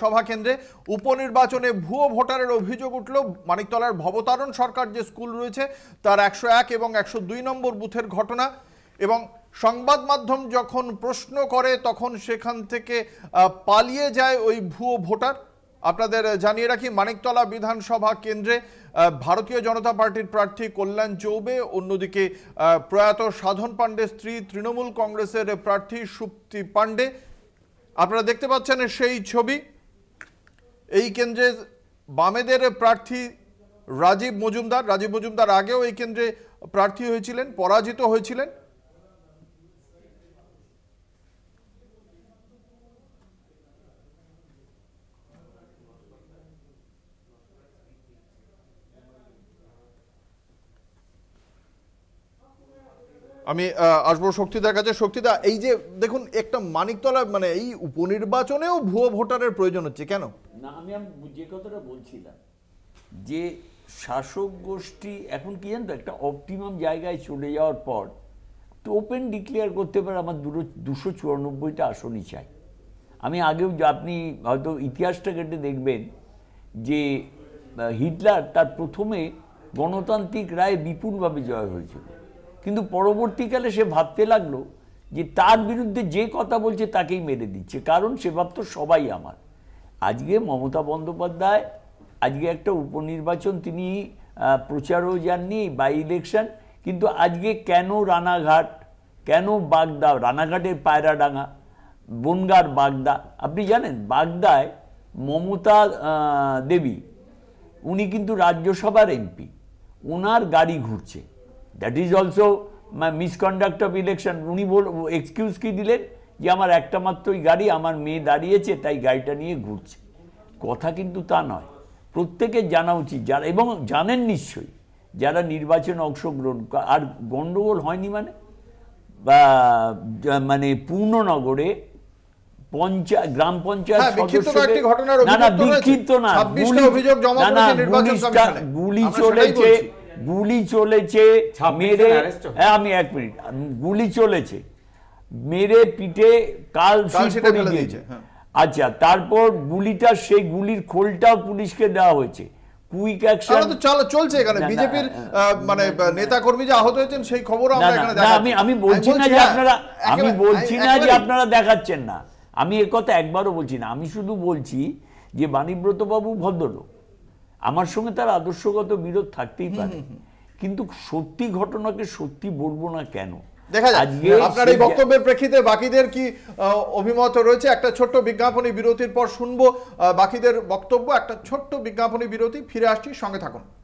সভা কেন্দ্রে উপনির্বাচনে ভুয়ো ভোটারের অভিযোগ উঠল মানিকতলার ভবতারণ সরকার যে স্কুল রয়েছে তার একশো এক এবং একশো দুই নম্বর বুথের ঘটনা এবং সংবাদ মাধ্যম যখন প্রশ্ন করে তখন সেখান থেকে পালিয়ে যায় ওই ভুয়ো ভোটার আপনাদের জানিয়ে রাখি মানিকতলা বিধানসভা কেন্দ্রে ভারতীয় জনতা পার্টির প্রার্থী কল্যাণ চৌবে অন্যদিকে প্রয়াত সাধন পাণ্ডে স্ত্রী তৃণমূল কংগ্রেসের প্রার্থী সুপ্তি পাণ্ডে আপনারা দেখতে পাচ্ছেন সেই ছবি এই কেন্দ্রে বামেদের প্রার্থী রাজীব মজুমদার রাজীব মজুমদার আগেও এই কেন্দ্রে প্রার্থী হয়েছিলেন পরাজিত হয়েছিলেন আমি আসবো শক্তিদার কাছে শক্তিদা এই যে দেখুন একটা মানিকতলা মানে এই উপনির্বাচনেও ভুয়ো ভোটারের প্রয়োজন হচ্ছে কেন না আমি যে কথাটা বলছিলাম যে শাসক গোষ্ঠী এখন কি জানতো একটা অপটিমাম জায়গায় চলে যাওয়ার পর তো ওপেন ডিক্লেয়ার করতে পারে আমার দুটো দুশো চুরানব্বইটা আসনই চাই আমি আগেও আপনি হয়তো ইতিহাসটা কেটে দেখবেন যে হিটলার তার প্রথমে গণতান্ত্রিক রায় বিপুলভাবে জয় হয়েছিল কিন্তু পরবর্তীকালে সে ভাবতে লাগলো যে তার বিরুদ্ধে যে কথা বলছে তাকেই মেরে দিচ্ছে কারণ সে ভাবত সবাই আমার আজকে মমতা বন্দ্যোপাধ্যায় আজকে একটা উপনির্বাচন তিনি প্রচারও যাননি বাই ইলেকশন কিন্তু আজকে কেন রানাঘাট কেন বাগদা রানাঘাটের পায়রাডাঙ্গা বনগার বাগদা আপনি জানেন বাগদায় মমতা দেবী উনি কিন্তু রাজ্যসভার এমপি ওনার গাড়ি ঘুরছে that is also misconduct of election উনি বল এক্সকিউজ কি দিলেন যে আমার একটা মাত্রই গাড়ি আমার মেয়ে দাঁড়িয়েছে তাই গাড়িটা নিয়ে ঘুরছে কথা কিন্তু তা নয় প্রত্যেকের জানা উচিত যারা এবং জানেন নিশ্চয়ই যারা নির্বাচনে অংশগ্রহণ আর গণ্ডগোল হয়নি মানে বা মানে পূর্ণনগরে পঞ্চায়েত গ্রাম পঞ্চায়েত হ্যাঁ, সদস্যদের না না বিক্ষিপ্ত না গুলি চলেছে গুলি চলেছে মেরে হ্যাঁ আমি এক মিনিট গুলি চলেছে মেরে পিঠে কাল দিয়েছে হ্যাঁ। আচ্ছা তারপর গুলিটা সেই গুলির খোলটাও পুলিশকে দেওয়া হয়েছে যে মানে, আহত হয়েছেন সেই খবরও আমি বলছি না যে হ্যাঁ, আপনারা আমি বলছি না যে আপনারা দেখাচ্ছেন না আমি একবারও বলছি না আমি শুধু বলছি যে বাণীব্রত বাবু ভদ্রলোক আমার সঙ্গে তার আদর্শগত বিরোধ থাকতেই পারে কিন্তু সত্যি ঘটনাকে সত্যি বলবো না কেন দেখা যায় আপনার এই বক্তব্যের প্রেক্ষিতে বাকিদের কি অভিমত রয়েছে একটা ছোট্ট বিজ্ঞাপনী বিরতির পর শুনবো বাকিদের বক্তব্য একটা ছোট্ট বিজ্ঞাপনী বিরতি ফিরে আসছি সঙ্গে থাকুন